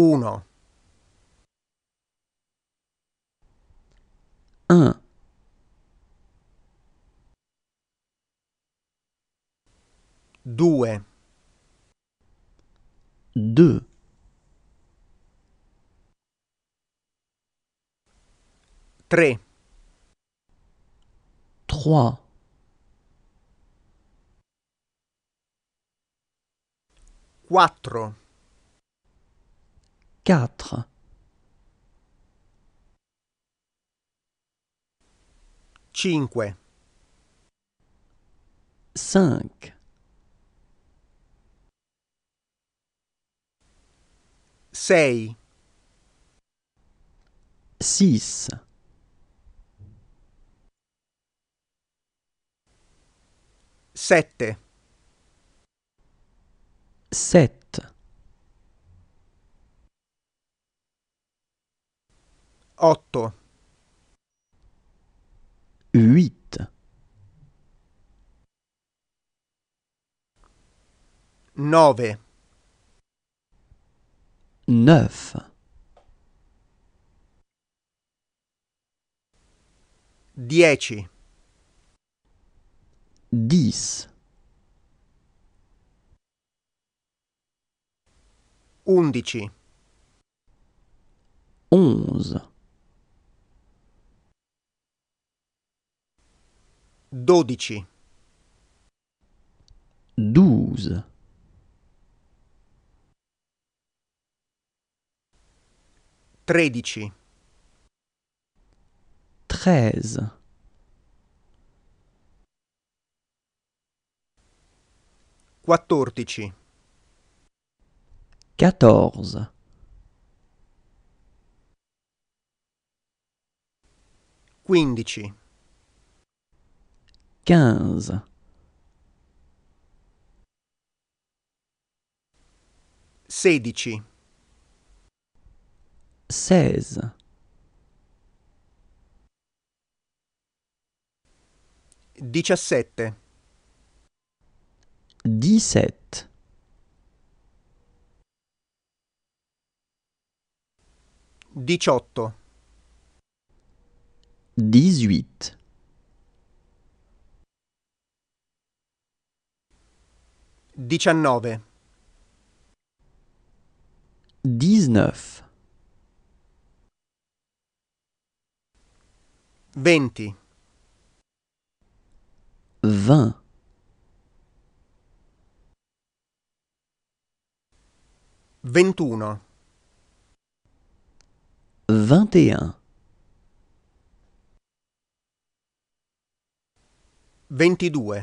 1 1 2 2 3 3 4 quatre cinque cinq sei six sette sette 8 8 9 9 10 10 11 11 dodici 12 tredici 13 quattordici 14 quindici quinze sedici seize diciassette dix-sept diciotto dix-huit 19 19 20 20 21 21 22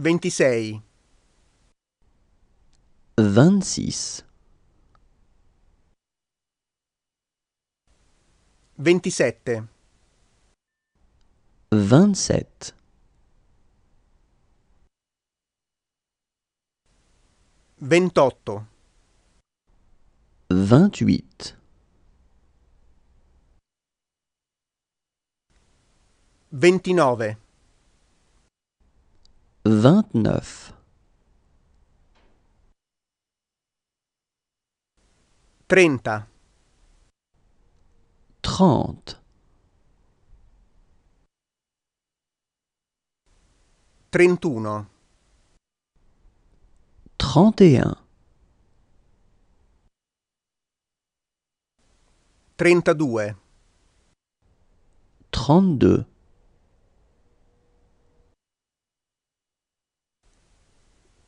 26 26 27 27 28 28 29 29. 30. 30. 31. 31. 32. 32.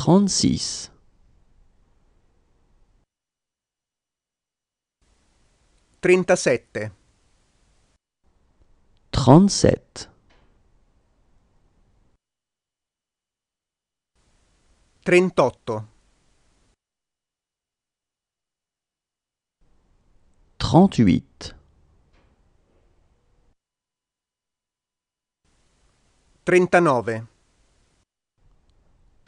trente-six. Trentasette. Trente-sept. Trentotto. Trentanove.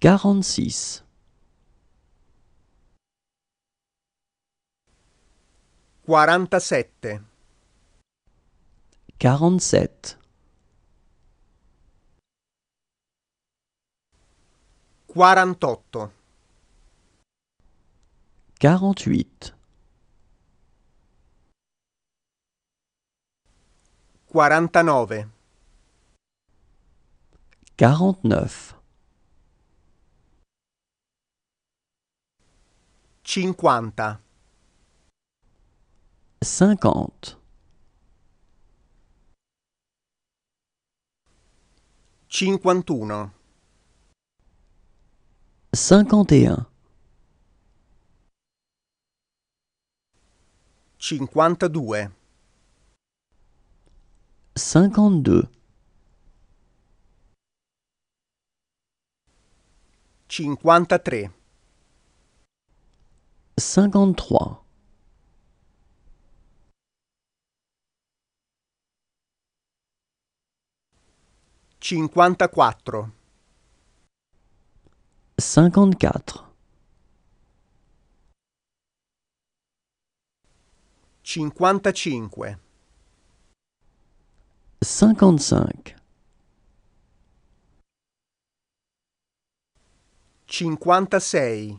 Quarante-six. Quaranta-sept. Quarante-sept. quarante-huit Quarante-huit. Quarante-neuf. Quarante-neuf. Cinquanta. Cinquante. Cinquantuno. Cinquante et un. Cinquantadue. Cinquantdue. Cinquantatré cinquante cinquantaquattro cinquantaquattro cinquantacinque cinquantacinque cinquantasei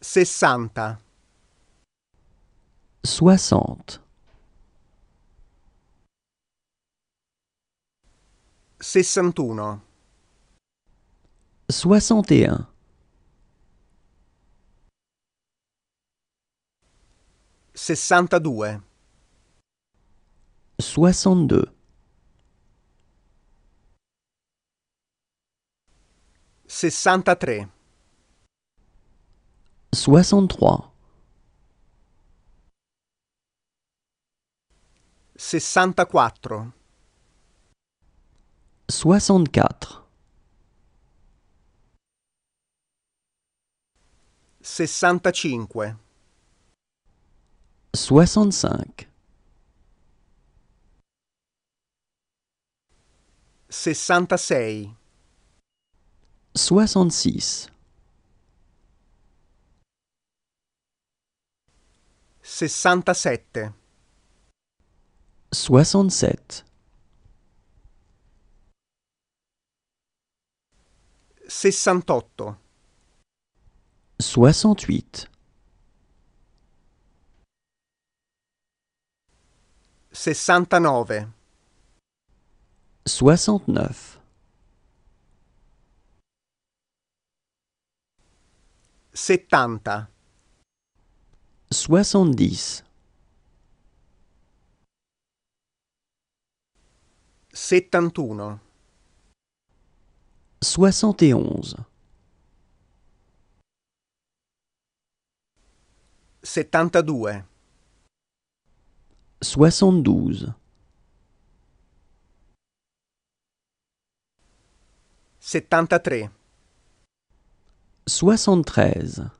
sessanta soixante sessantuno soixante et un Soixante-deux. soixante-deux sessantatré 63 64 64 65 65 66 66 Sessantasette. Soixante-sept. Sessantotto. Soixante-huit. Soixante-neuf. Soixante-neuf. 70 71 71 72 72 73 73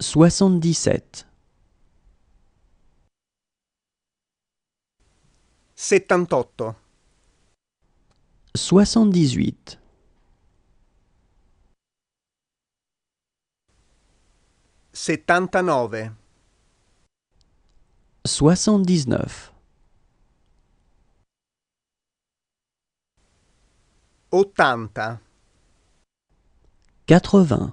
Soixante-dix-sept. 79 Soixante-dix-huit. neuf Soixante-dix-neuf. Ottanta. Quatre-vingts.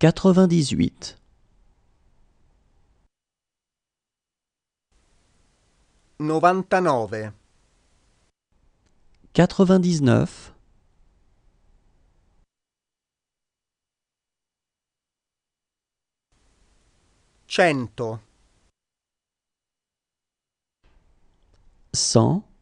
98 99 99 100 100